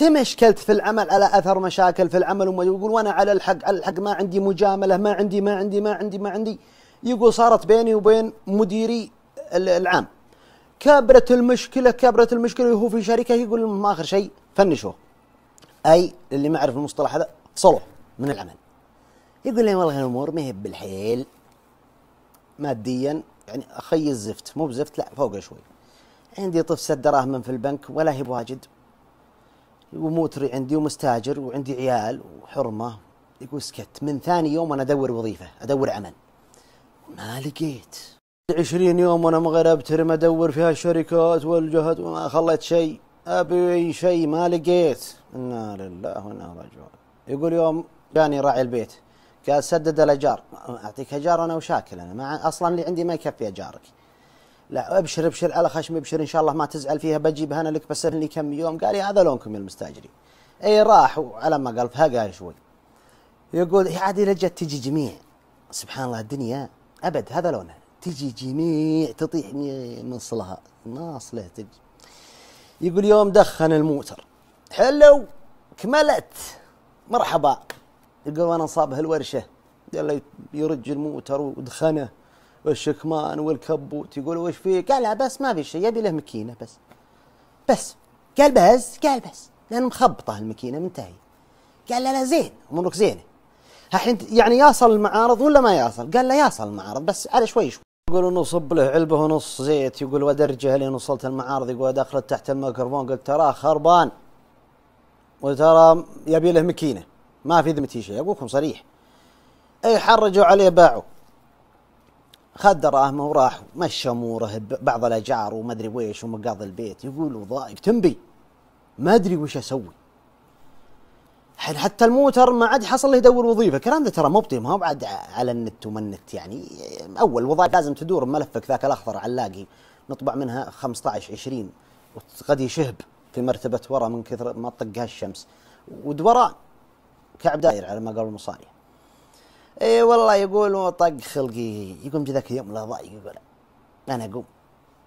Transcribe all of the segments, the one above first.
تمشكلت في العمل على اثر مشاكل في العمل وما يقول وانا على الحق على الحق ما عندي مجامله ما عندي ما عندي ما عندي ما عندي يقول صارت بيني وبين مديري العام كبرت المشكله كبرت المشكله وهو في شركه يقول ما اخر شيء فنشوه اي اللي ما يعرف المصطلح هذا فصلوه من العمل يقول لي والله الامور ما هي بالحيل ماديا يعني اخي الزفت مو بزفت لا فوق شوي عندي طف دراهم في البنك ولا هي بواجد وموتري عندي ومستاجر وعندي عيال وحرمه يقول سكت من ثاني يوم انا ادور وظيفه ادور عمل ما لقيت 20 يوم وانا مغير ابترم ادور فيها الشركات والجهات وما خليت شيء ابي اي شيء ما لقيت انا لله وانا رجل يقول يوم جاني راعي البيت قال سدد الاجار اعطيك اجار انا وشاكل انا ما اصلا اللي عندي ما يكفي اجارك لا ابشر ابشر على خشمي ابشر ان شاء الله ما تزعل فيها بجيبها انا لك بس لي كم يوم قال لي هذا لونكم يا المستاجرين اي راح وعلى ما قال فقال شوي يقول عادي لجت تجي جميع سبحان الله الدنيا ابد هذا لونها تجي جميع تطيح من صلها ناصله تجي يقول يوم دخن الموتر حلو كملت مرحبا يقول وانا صابه الورشه يلا يرج الموتر ودخنه والشكمان والكبوت يقول وش فيك؟ قال لا بس ما في شيء يبي له مكينه بس بس قال بس قال بس لان مخبطه الماكينه منتهيه قال لا لا زين امورك زينه الحين يعني يصل المعارض ولا ما يصل؟ قال لا يصل المعارض بس على شوي شوي يقول نصب له علبه ونص زيت يقول ودرجه لين وصلت المعارض يقول دخلت تحت الميكروفون قلت تراه خربان وترى يبي له مكينه ما في ذمتي شيء ابوكم صريح اي حرجوا عليه باعوا خذ دراهمه وراح مشى اموره بعض الاجار وما ادري ويش ومقاضي البيت يقول وظائف تنبي ما ادري وش اسوي الحين حتى الموتر ما عاد حصل له يدور وظيفه الكلام ذا ترى مبطي ما هو بعد على النت وما النت يعني اول وظائف لازم تدور ملفك ذاك الاخضر علاقي نطبع منها 15 20 وقد يشهب في مرتبه ورا من كثر ما طقها الشمس ودوران كعب داير على ما قالوا المصاريه اي والله يقول طق خلقي يقوم ذاك اليوم لا ضايق يقول انا اقوم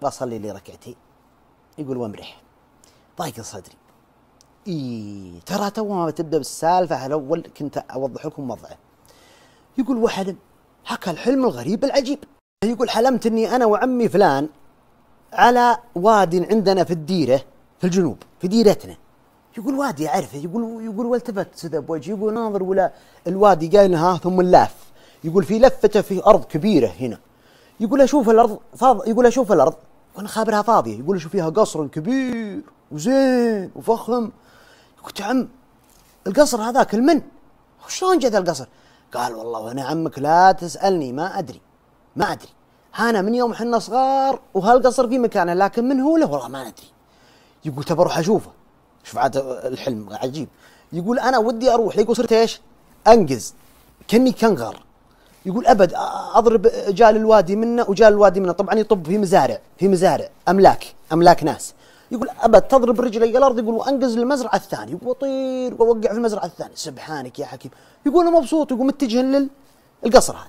بصلي لي ركعتين يقول وامرح ضايق صدري اي ترى تو ما تبدا بالسالفه الاول كنت اوضح لكم وضعه يقول وحلم حكى الحلم الغريب العجيب يقول حلمت اني انا وعمي فلان على واد عندنا في الديره في الجنوب في ديرتنا يقول وادي اعرفه يقول يقول والتفت كذا بوجهي يقول ناظر ولا الوادي قال ها ثم اللاف يقول في لفته في ارض كبيره هنا يقول اشوف الارض فاض يقول اشوف الارض وانا خابرها فاضيه يقول اشوف فيها قصر كبير وزين وفخم قلت عم القصر هذاك المن شلون جت القصر؟ قال والله وانا عمك لا تسالني ما ادري ما ادري هانا من يوم حنا صغار وهالقصر في مكانه لكن من هو له والله ما ندري يقول تبى اروح اشوفه شوف عاد الحلم عجيب يقول انا ودي اروح ليقول صرت ايش؟ انقز كني كنغر يقول ابد اضرب جال الوادي منا وجال الوادي منا طبعا يطب في مزارع في مزارع املاك املاك ناس يقول ابد تضرب رجلي الارض يقول وانقز للمزرعه الثانيه يقول واطير واوقع في المزرعه الثانيه سبحانك يا حكيم يقول مبسوط يقول متجه للقصر هذا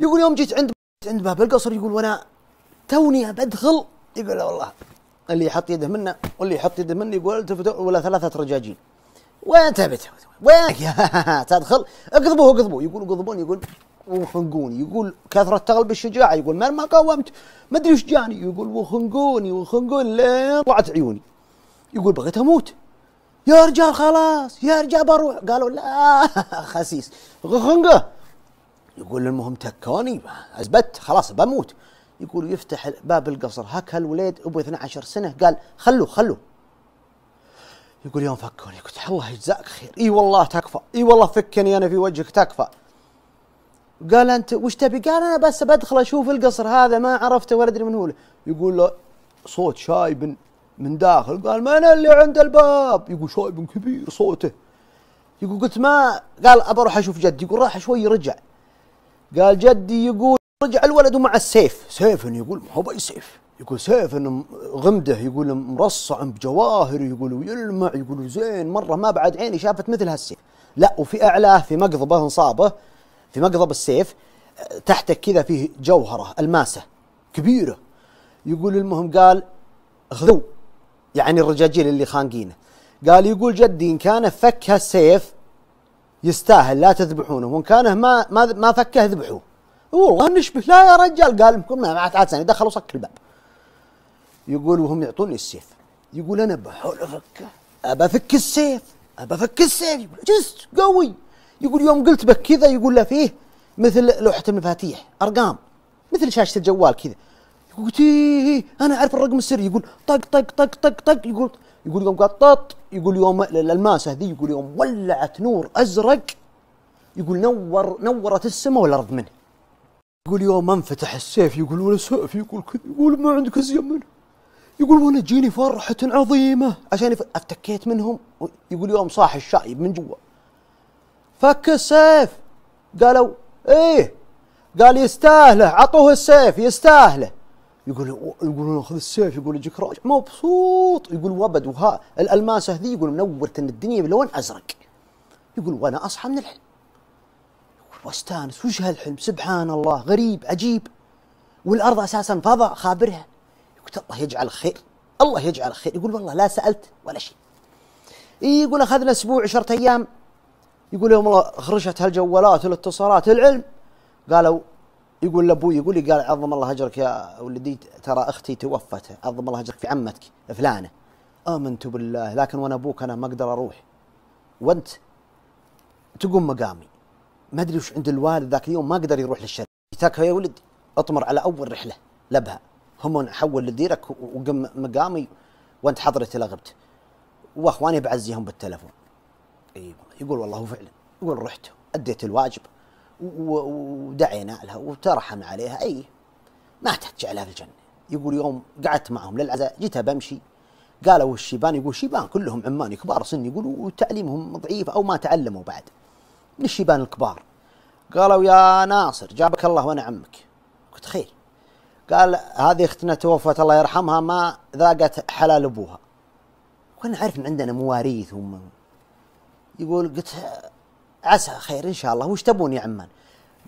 يقول يوم جيت عند عند باب القصر يقول وانا توني بدخل يقول والله اللي يحط يده منه واللي يحط يده مني يقول التفتوا ولا ثلاثه رجاجيل وين تبت وين تدخل اقضبوه اقضبوه يقول اقضبوني يقول وخنقوني يقول كثرة تغلب الشجاعة يقول من ما قاومت ما ادري ايش جاني يقول وخنقوني وخنقوني لين طلعت عيوني يقول بغيت اموت يا رجال خلاص يا رجال بروح قالوا لا خسيس خنقه يقول المهم تكوني اثبت خلاص بموت يقول يفتح باب القصر هك هالوليد ابو 12 سنه قال خلوه خلوه يقول يوم فكوني قلت الله يجزاك خير اي والله تكفى اي والله فكني انا في وجهك تكفى قال انت وش تبي؟ قال انا بس بدخل اشوف القصر هذا ما عرفته ولا ادري من هو يقول له صوت شايب من داخل قال من اللي عند الباب؟ يقول شايب كبير صوته يقول قلت ما قال ابى اروح اشوف جدي يقول راح شوي رجع قال جدي يقول رجع الولد مع السيف سيف يقول ما هو سيف يقول سيف غمده يقول مرصع بجواهر يقول ويلمع يقول زين مره ما بعد عيني شافت مثل هالسيف لا وفي اعلاه في مقضبه انصابه في مقضب السيف تحتك كذا فيه جوهره الماسه كبيره يقول المهم قال خذوا يعني الرجاجيل اللي خانقينه قال يقول جدي ان كان فك هالسيف يستاهل لا تذبحونه وان كان ما ما فكه ذبحوه والله نشبه لا يا رجال قال كنا مع عاد ثاني دخل وسكر الباب يقول وهم يعطوني السيف يقول انا بحول افكه ابى افك السيف ابى افك السيف يقول جست قوي يقول يوم قلت بك كذا يقول له فيه مثل لوحه المفاتيح ارقام مثل شاشه الجوال كذا يقول إيه انا اعرف الرقم السري يقول طق طق طق طق طق يقول يقول يوم قال طط يقول يوم الالماسه ذي يقول يوم ولعت نور ازرق يقول نور نورت السماء والارض منه يقول يوم انفتح السيف يقول ولا سيف يقول كذا يقول ما عندك ازين منه يقول وانا جيني فرحة عظيمة عشان افتكيت منهم يقول يوم صاح الشايب من جوا فك السيف قالوا ايه قال يستاهله عطوه السيف يستاهله يقول يقول خذ السيف يقول يجيك راجع مبسوط يقول وابد وها الالماسه ذي يقول منورة الدنيا بلون ازرق يقول وانا اصحى من الحلم واستانس وش هالحلم سبحان الله غريب عجيب والارض اساسا فضاء خابرها قلت الله يجعل خير الله يجعل خير يقول والله لا سالت ولا شيء يقول اخذنا اسبوع 10 ايام يقول يوم الله خرجت هالجوالات والاتصالات العلم قالوا يقول لابوي يقول لي قال عظم الله اجرك يا ولدي ترى اختي توفت عظم الله اجرك في عمتك فلانه امنت بالله لكن وانا ابوك انا ما اقدر اروح وانت تقوم مقامي ما ادري وش عند الوالد ذاك اليوم ما قدر يروح للشركه ذاك يا ولدي اطمر على اول رحله لبها هم حول لديرك وقم مقامي وانت حضرت الى غبت واخواني بعزيهم بالتلفون اي أيوة، يقول والله فعلا يقول رحت اديت الواجب ودعينا لها وترحم عليها اي ما احتاج لها في الجنه يقول يوم قعدت معهم للعزاء جيتها بمشي قالوا الشيبان يقول شيبان كلهم عماني كبار سن يقول وتعليمهم ضعيف او ما تعلموا بعد للشيبان الكبار قالوا يا ناصر جابك الله وانا عمك قلت خير قال هذه اختنا توفت الله يرحمها ما ذاقت حلال ابوها كنا عارف ان عندنا مواريث هم يقول قلت عسى خير ان شاء الله وش تبون يا عمان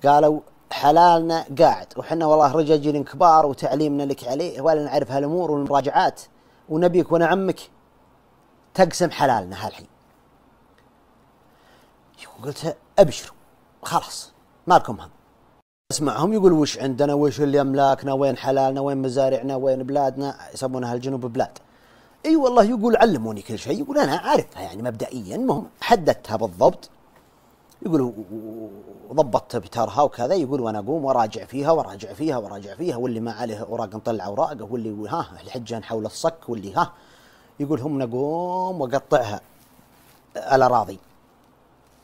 قالوا حلالنا قاعد وحنا والله رجاجيل كبار وتعليمنا لك عليه ولا نعرف هالامور والمراجعات ونبيك وانا عمك تقسم حلالنا هالحين قلت ابشروا خلاص ما لكم هم اسمعهم يقول وش عندنا وش اللي املاكنا وين حلالنا وين مزارعنا وين بلادنا يسمونها الجنوب بلاد اي أيوة والله يقول علموني كل شيء يقول انا عارفها يعني مبدئيا المهم حددتها بالضبط يقول وضبطت بترها وكذا يقول وانا اقوم وراجع فيها وراجع فيها وراجع فيها واللي ما عليه اوراق نطلع اوراقه واللي ها الحجه نحول الصك واللي ها يقول هم نقوم واقطعها الاراضي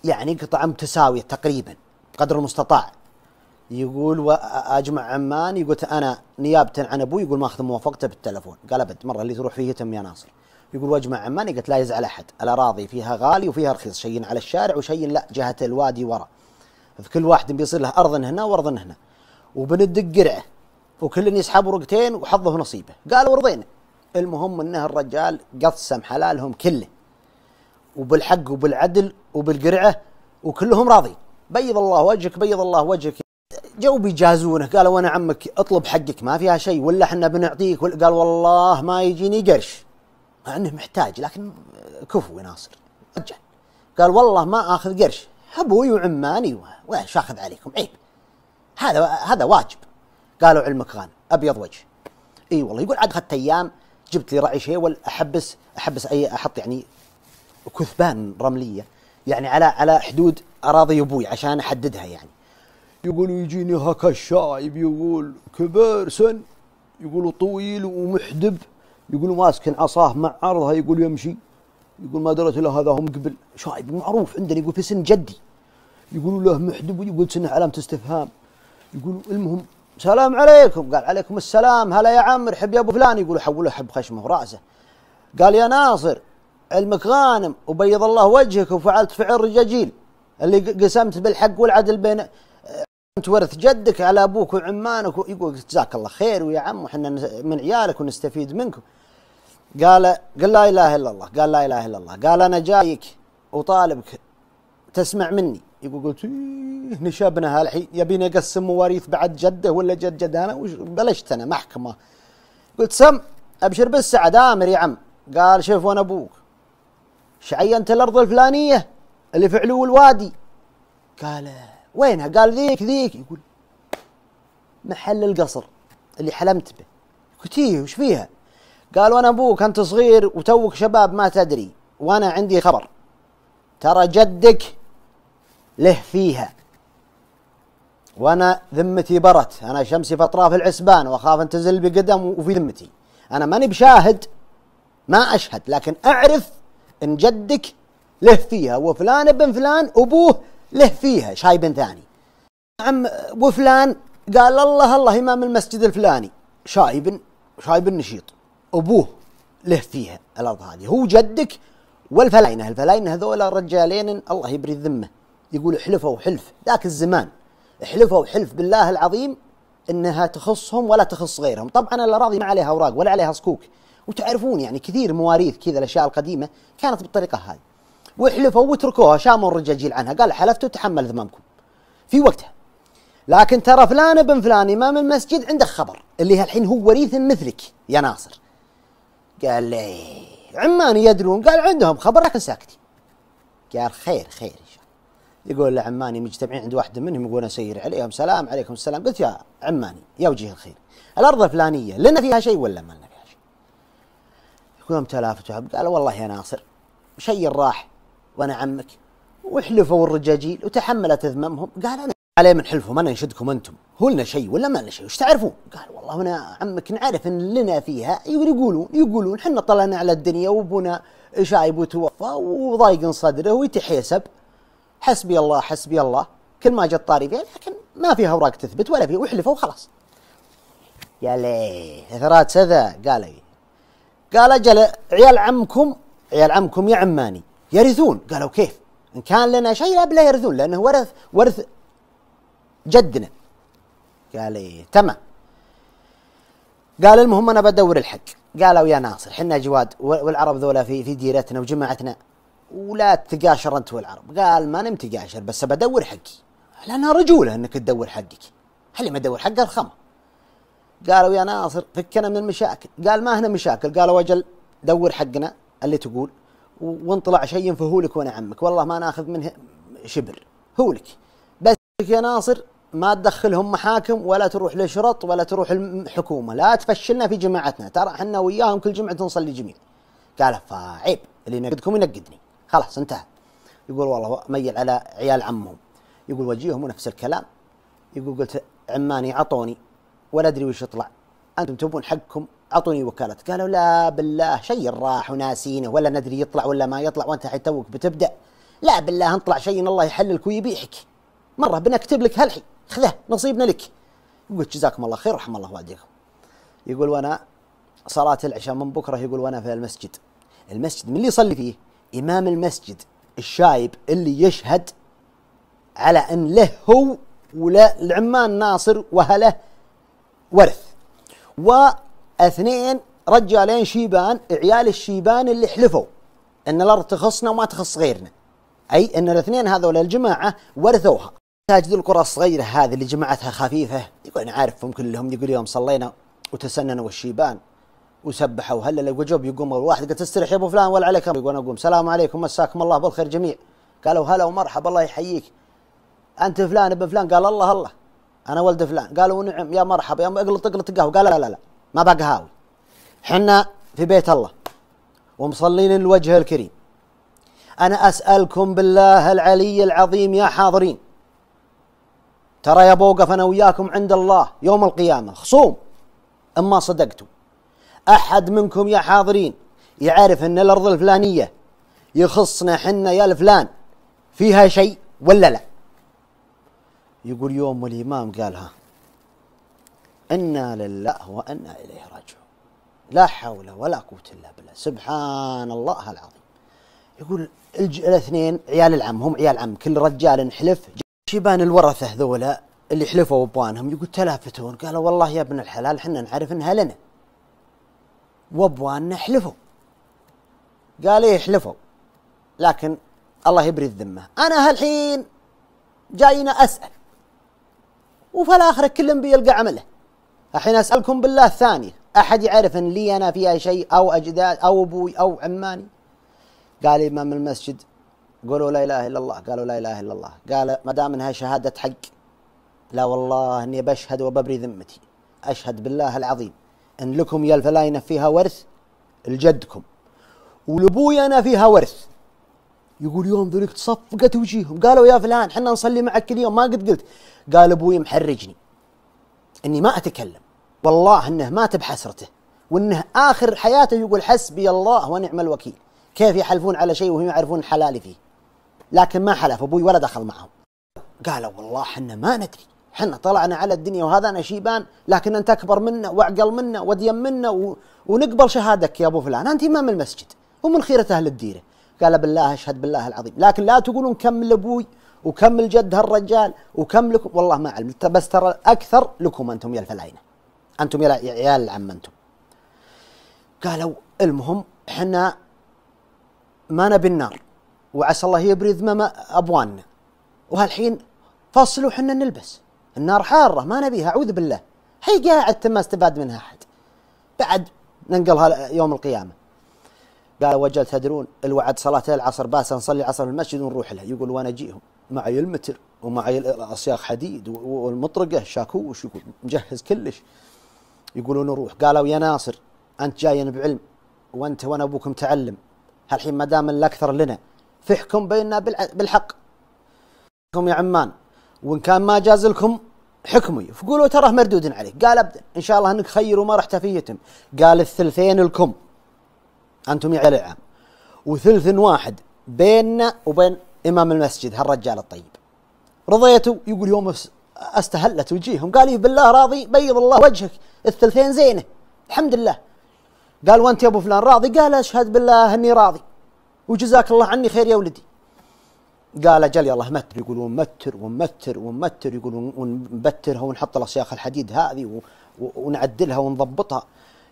يعني قطع متساوية تقريبا قدر المستطاع يقول واجمع عمان يقول انا نيابه عن ابوي يقول ماخذ موافقته بالتلفون قال ابد مره اللي تروح فيه يتم يا ناصر يقول واجمع عمان قلت لا يزعل احد الاراضي فيها غالي وفيها رخيص شيء على الشارع وشيء لا جهه الوادي ورا فكل واحد بيصير له ارض هنا وارض هنا وبندق قرعه وكل يسحب ورقتين وحظه نصيبه قالوا رضينا المهم انه الرجال قسم حلالهم كله وبالحق وبالعدل وبالقرعه وكلهم راضي بيض الله وجهك بيض الله وجهك جو بيجازونه قالوا انا عمك اطلب حقك ما فيها شيء ولا احنا بنعطيك قال والله ما يجيني قرش مع انه محتاج لكن كفو يا ناصر رجع قال والله ما اخذ قرش ابوي وعماني وايش اخذ عليكم عيب هذا هذا واجب قالوا علمك غان ابيض وجه اي والله يقول عاد اخذت ايام جبت لي رعي شيء ولا احبس احبس اي احط يعني كثبان رمليه يعني على على حدود اراضي ابوي عشان احددها يعني يقول يجيني هكا الشايب يقول كبير سن يقول طويل ومحدب يقول ماسك عصاه مع عرضها يقول يمشي يقول ما دريت له هذا هم قبل شايب معروف عندنا يقول في سن جدي يقولوا له محدب ويقول سنه علامه استفهام يقول المهم سلام عليكم قال عليكم السلام هلا يا عمر حب يا ابو فلان يقول حوله حب خشمه وراسه قال يا ناصر علمك غانم وبيض الله وجهك وفعلت فعل رجاجيل اللي قسمت بالحق والعدل بين آه، انت ورث جدك على ابوك وعمانك يقول جزاك الله خير ويا عم وحنا من عيالك ونستفيد منكم قال قال لا اله الا الله قال لا اله الا الله قال انا جايك وطالبك تسمع مني يقول قلت ايه نشبنا هالحين يبيني اقسم مواريث بعد جده ولا جد جد انا بلشت انا محكمه قلت سم ابشر بالسعد امر يا عم قال شوف وانا ابوك شعينت الأرض الفلانية اللي في علو الوادي قال وينها قال ذيك ذيك يقول محل القصر اللي حلمت به قلت ايه وش فيها قال وانا ابوك انت صغير وتوك شباب ما تدري وانا عندي خبر ترى جدك له فيها وانا ذمتي برت انا شمسي في اطراف العسبان واخاف ان تزل بقدم وفي ذمتي انا ماني بشاهد ما اشهد لكن اعرف ان جدك له فيها وفلان ابن فلان ابوه له فيها شاي بن ثاني عم وفلان قال الله الله امام المسجد الفلاني شاي بن شاي بن نشيط ابوه له فيها الارض هذه هو جدك والفلاينه الفلاينه هذول الرجالين الله يبري الذمه يقول حلفوا حلف ذاك الزمان حلفوا حلف بالله العظيم انها تخصهم ولا تخص غيرهم طبعا الاراضي ما عليها اوراق ولا عليها صكوك وتعرفون يعني كثير مواريث كذا الاشياء القديمه كانت بالطريقه هذه وحلفوا وتركوها شاموا الرجاجيل عنها قال حلفت وتحمل ذمامكم في وقتها لكن ترى فلان ابن فلان امام المسجد عنده خبر اللي الحين هو وريث مثلك يا ناصر قال لي عماني يدرون قال عندهم خبر لكن ساكتين قال خير خير ان شاء الله يقول لعماني مجتمعين عند واحد منهم يقول اسير عليهم سلام عليكم السلام قلت يا عماني يا وجيه الخير الارض الفلانيه لنا فيها شيء ولا ما لنا يوم تلافتوا قال والله يا ناصر شيء راح وانا عمك وحلفوا الرجاجيل وتحملت ذممهم قال انا عليه من حلفهم انا انشدكم انتم هو لنا شيء ولا ما لنا شيء وش تعرفون؟ قال والله انا عمك نعرف ان لنا فيها أيوه، يقولون يقولون حنا طلعنا على الدنيا وابونا شايب وتوفى وضايق صدره ويتحيسب حسبي الله حسبي الله كل ما جت طاري فيها لكن ما فيها اوراق تثبت ولا فيها وحلفوا وخلاص يا ليه اثرات سذا قال قال أجل عيال عمكم عيال عمكم يا عماني يرثون قالوا كيف إن كان لنا شيء لا بلا يرثون لأنه ورث ورث جدنا قال إيه تمام قال المهم أنا بدور الحق قالوا يا ناصر حنا جواد والعرب ذولا في في ديرتنا وجماعتنا ولا تقاشر انت والعرب قال ما نمتقاشر بس بدور حقي لانها رجوله انك تدور حقك هل ما ادور حق الخمر قالوا يا ناصر فكنا من المشاكل قال ما هنا مشاكل قالوا اجل دور حقنا اللي تقول وان طلع شيء فهولك وانا عمك والله ما ناخذ منه شبر هولك بس يا ناصر ما تدخلهم محاكم ولا تروح لشرط ولا تروح الحكومة لا تفشلنا في جماعتنا ترى احنا وياهم كل جمعة نصلي جميع قال فعيب اللي ينقدكم ينقدني خلاص انتهى يقول والله ميل على عيال عمهم يقول وجيهم نفس الكلام يقول قلت عماني عطوني ولا ادري وش يطلع انتم تبون حقكم اعطوني وكاله قالوا لا بالله شيء راح وناسينه ولا ندري يطلع ولا ما يطلع وانت الحين توك بتبدا لا بالله انطلع شيء الله يحللك ويبيحك مره بنكتب لك هالحين خذه نصيبنا لك قلت جزاكم الله خير رحم الله والديكم يقول وانا صلاة العشاء من بكرة يقول وانا في المسجد المسجد من اللي يصلي فيه إمام المسجد الشايب اللي يشهد على أن له هو العمان ناصر وهله ورث واثنين رجالين شيبان عيال الشيبان اللي حلفوا ان الارض تخصنا وما تخص غيرنا اي ان الاثنين هذول الجماعه ورثوها تاج ذي القرى الصغيره هذه اللي جماعتها خفيفه يقول انا عارفهم كلهم يقول يوم صلينا وتسننوا الشيبان وسبحوا لو وجوب يقوم الواحد قال استرح يا ابو فلان ولا عليك يقول انا اقوم السلام عليكم مساكم الله بالخير جميع قالوا هلا ومرحبا الله يحييك انت فلان ابن فلان قال الله الله انا ولد فلان قالوا نعم يا مرحبا يا اقلط اقلط قهوه قال لا لا لا ما بقهاوي حنا في بيت الله ومصلين الوجه الكريم انا اسالكم بالله العلي العظيم يا حاضرين ترى يا بوقف انا وياكم عند الله يوم القيامه خصوم اما صدقتم احد منكم يا حاضرين يعرف ان الارض الفلانيه يخصنا حنا يا الفلان فيها شيء ولا لا يقول يوم الإمام قالها إنا لله وإنا إليه راجعون لا حول ولا قوة إلا بالله سبحان الله العظيم يقول الاثنين عيال العم هم عيال عم كل رجال حلف شيبان الورثة ذولا اللي حلفوا أبوانهم يقول تلافتون قالوا والله يا ابن الحلال حنا نعرف إنها لنا وأبواننا حلفوا قال إيه حلفوا لكن الله يبري الذمة أنا هالحين جاينا أسأل وفي الآخرة كل بيلقى عمله الحين أسألكم بالله الثانية أحد يعرف أن لي أنا فيها شيء أو أجداد أو أبوي أو عماني قال إمام المسجد قولوا لا إله إلا الله قالوا لا إله إلا الله قال ما دام أنها شهادة حق لا والله أني بشهد وببري ذمتي أشهد بالله العظيم أن لكم يا الفلاينة فيها ورث لجدكم ولابوي أنا فيها ورث يقول يوم ذلك تصفقت وجيههم قالوا يا فلان حنا نصلي معك كل يوم ما قد قلت قال ابوي محرجني اني ما اتكلم والله انه مات بحسرته وانه اخر حياته يقول حسبي الله ونعم الوكيل كيف يحلفون على شيء وهم يعرفون حلالي فيه لكن ما حلف ابوي ولا دخل معهم قالوا والله حنا ما ندري حنا طلعنا على الدنيا وهذا شيبان لكن انت اكبر منا واعقل منا وديم منا و... ونقبل شهادتك يا ابو فلان انت امام المسجد ومن خيره اهل الديره قال بالله اشهد بالله العظيم لكن لا تقولون كمل ابوي وكم الجد هالرجال وكم لكم والله ما علم بس ترى أكثر لكم أنتم يا الفلاينة أنتم يا عيال العم أنتم قالوا المهم حنا ما نبي النار وعسى الله يبري ما أبواننا وهالحين فصلوا حنا نلبس النار حارة ما نبيها أعوذ بالله هي قاعد ما استفاد منها أحد بعد ننقلها يوم القيامة قال وجل تدرون الوعد صلاة العصر باس نصلي العصر في المسجد ونروح لها يقول وانا اجيهم معي المتر ومعي الاصياخ حديد والمطرقه شاكوش يقول مجهز كلش يقولون نروح قالوا يا ناصر انت جاي بعلم وانت وانا ابوك متعلم هالحين ما دام الاكثر لنا فحكم بيننا بالحق حكم يا عمان وان كان ما جاز لكم حكمي فقولوا تراه مردود عليك قال ابدا ان شاء الله انك خير وما رحت فيتم قال الثلثين لكم أنتم يا العام وثلث واحد بيننا وبين إمام المسجد هالرجال الطيب رضيتوا يقول يوم استهلت وجيههم قال لي إيه، بالله راضي بيض الله وجهك الثلثين زينه الحمد لله قال وانت يا ابو فلان راضي قال اشهد بالله اني راضي وجزاك الله عني خير يا ولدي قال اجل يلا متر يقول ومتر ومتر ومتر يقول ونبترها ونحط الاصياخ الحديد هذه ونعدلها ونضبطها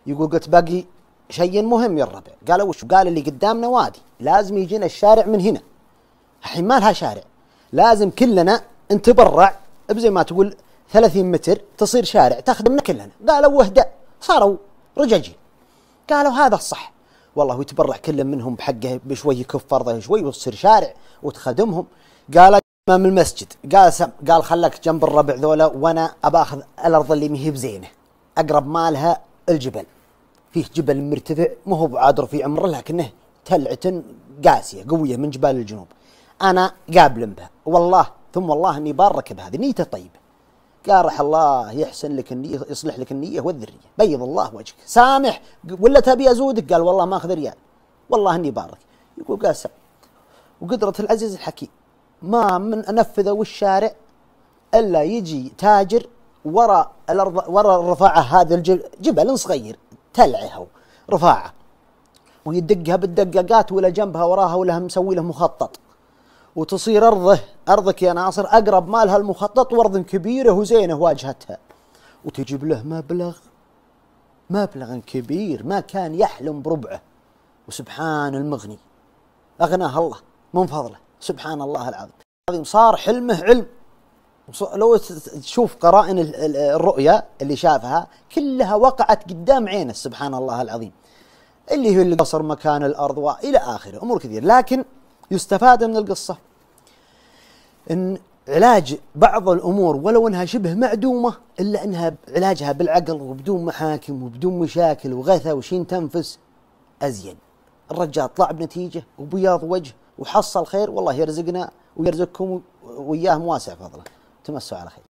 يقول قلت باقي شيء مهم يا الربع قالوا وش قال اللي قدامنا وادي لازم يجينا الشارع من هنا الحين ما لها شارع لازم كلنا نتبرع بزي ما تقول 30 متر تصير شارع تخدمنا كلنا قالوا وهدأ صاروا رجاجيل قالوا هذا الصح والله يتبرع كل منهم بحقه بشوي يكف فرضه شوي وتصير شارع وتخدمهم قال امام المسجد قال سم قال خلك جنب الربع ذولا وانا اباخذ الارض اللي ما هي بزينه اقرب مالها الجبل فيه جبل مرتفع ما هو بعاد رفيع مره لكنه تلعة قاسية قوية من جبال الجنوب أنا قابل بها والله ثم والله أني بارك بهذه نيته طيبة قارح الله يحسن لك النية يصلح لك النية والذرية بيض الله وجهك سامح ولا تبي أزودك قال والله ما أخذ ريال والله أني بارك يقول قال وقدرة العزيز الحكيم ما من أنفذه والشارع إلا يجي تاجر وراء الأرض وراء الرفاعة هذا الجبل صغير تلعها رفاعه ويدقها بالدقاقات ولا جنبها وراها ولا مسوي له مخطط وتصير ارضه ارضك يا ناصر اقرب مالها المخطط وارض كبيره وزينه واجهتها وتجيب له مبلغ مبلغ كبير ما كان يحلم بربعه وسبحان المغني اغناه الله من فضله سبحان الله العظيم صار حلمه علم لو تشوف قرائن الرؤيا اللي شافها كلها وقعت قدام عينه سبحان الله العظيم اللي هو القصر مكان الارض والى اخره امور كثيره لكن يستفاد من القصه ان علاج بعض الامور ولو انها شبه معدومه الا انها علاجها بالعقل وبدون محاكم وبدون مشاكل وغثى وشين تنفس ازين الرجال طلع بنتيجه وبياض وجه وحصل خير والله يرزقنا ويرزقكم وياه مواسع فضله تمسوا على خير